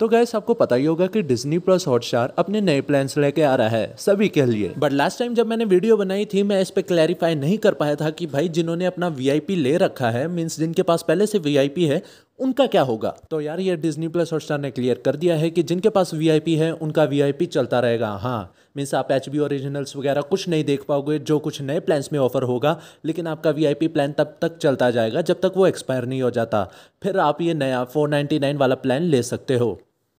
तो गैस आपको पता ही होगा कि डिज्नी प्लस हॉटस्टार अपने नए प्लान्स लेके आ रहा है सभी के लिए बट लास्ट टाइम जब मैंने वीडियो बनाई थी मैं इस पर क्लैरिफाई नहीं कर पाया था कि भाई जिन्होंने अपना वी ले रखा है मीन्स जिनके पास पहले से वी है उनका क्या होगा तो यार ये डिज्नी प्लस हॉटस्टार ने क्लियर कर दिया है कि जिनके पास वी है उनका वी चलता रहेगा हाँ मीन्स आप एच बी ओरिजिनल्स वगैरह कुछ नहीं देख पाओगे जो कुछ नए प्लान्स में ऑफर होगा लेकिन आपका वी प्लान तब तक चलता जाएगा जब तक वो एक्सपायर नहीं हो जाता फिर आप ये नया फोर नाइन वाला प्लान ले सकते हो